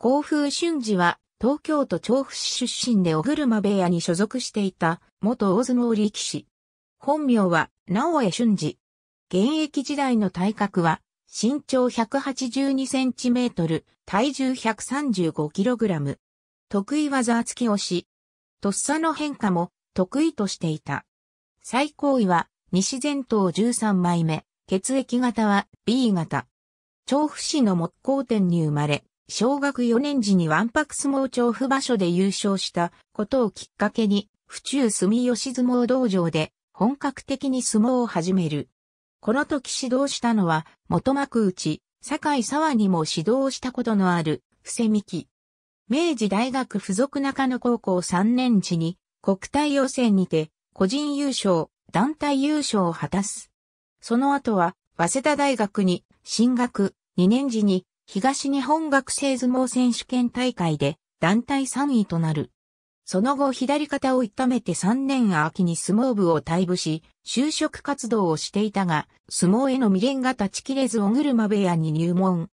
甲風俊二は、東京都調布市出身で小車部屋に所属していた、元大相撲力士。本名は、直江俊二。現役時代の体格は、身長1 8 2トル、体重1 3 5ラム。得意技厚き押し。とっさの変化も得意としていた。最高位は西前頭13枚目、血液型は B 型。調布市の木工店に生まれ、小学4年時にワンパク相撲調布場所で優勝したことをきっかけに、府中住吉相撲道場で本格的に相撲を始める。この時指導したのは、元幕内、堺沢にも指導したことのある、伏見木。明治大学附属中野高校3年時に、国体予選にて、個人優勝、団体優勝を果たす。その後は、早稲田大学に進学、2年時に東日本学生相撲選手権大会で団体3位となる。その後左肩を痛めて3年秋に相撲部を退部し、就職活動をしていたが、相撲への未練が断ち切れず小車部屋に入門。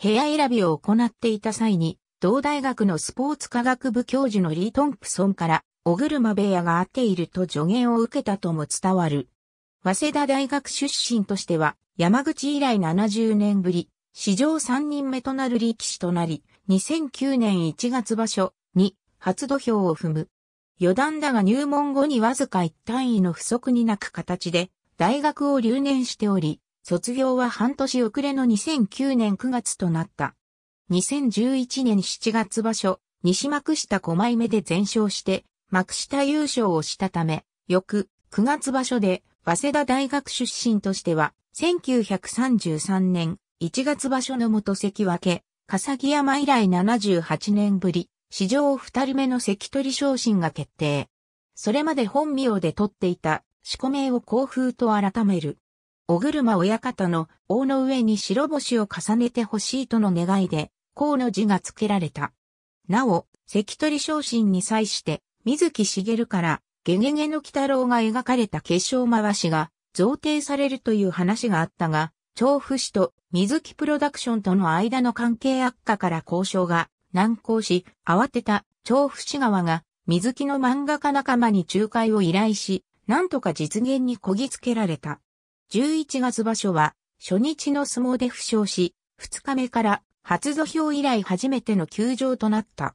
部屋選びを行っていた際に、同大学のスポーツ科学部教授のリー・トンプソンから、小車部屋が合っていると助言を受けたとも伝わる。早稲田大学出身としては、山口以来70年ぶり、史上3人目となる力士となり、2009年1月場所に初土俵を踏む。余談だが入門後にわずか一単位の不足に泣く形で、大学を留年しており、卒業は半年遅れの2009年9月となった。2011年7月場所、西幕下5枚目で全勝して、幕下優勝をしたため、翌9月場所で、早稲田大学出身としては、1933年1月場所の元関脇、笠木山以来78年ぶり、史上2人目の関取昇進が決定。それまで本名で取っていた、四股名を甲風と改める。小車親方の王の上に白星を重ねてほしいとの願いで、甲の字が付けられた。なお、関取昇進に際して、水木しげるから、ゲゲゲの鬼太郎が描かれた結晶回しが贈呈されるという話があったが、調布市と水木プロダクションとの間の関係悪化から交渉が難航し、慌てた調布市側が水木の漫画家仲間に仲介を依頼し、なんとか実現にこぎつけられた。11月場所は、初日の相撲で負傷し、2日目から初土俵以来初めての休場となった。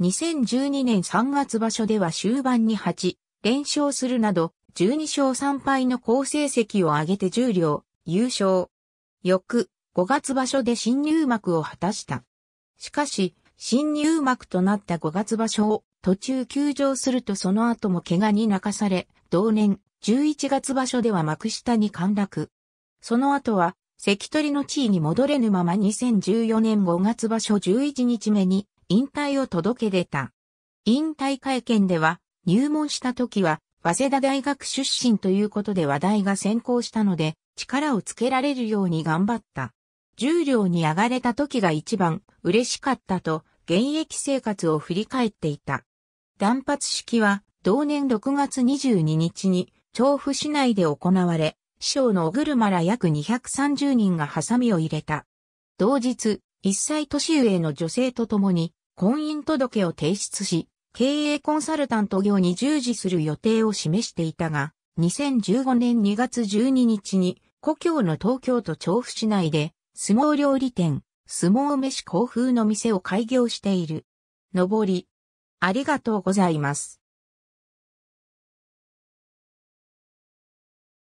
2012年3月場所では終盤に8連勝するなど、12勝3敗の好成績を挙げて10両優勝。翌5月場所で新入幕を果たした。しかし、新入幕となった5月場所を途中休場するとその後も怪我に泣かされ、同年11月場所では幕下に陥落。その後は、関取の地位に戻れぬまま2014年5月場所11日目に引退を届け出た。引退会見では、入門した時は、早稲田大学出身ということで話題が先行したので、力をつけられるように頑張った。重量に上がれた時が一番嬉しかったと、現役生活を振り返っていた。断髪式は同年6月22日に調布市内で行われ、師匠の小車ら約230人がハサミを入れた。同日、一歳年上の女性と共に婚姻届を提出し、経営コンサルタント業に従事する予定を示していたが、2015年2月12日に故郷の東京都調布市内で、相撲料理店、相撲飯甲風の店を開業している。のぼり。ありがとうございます。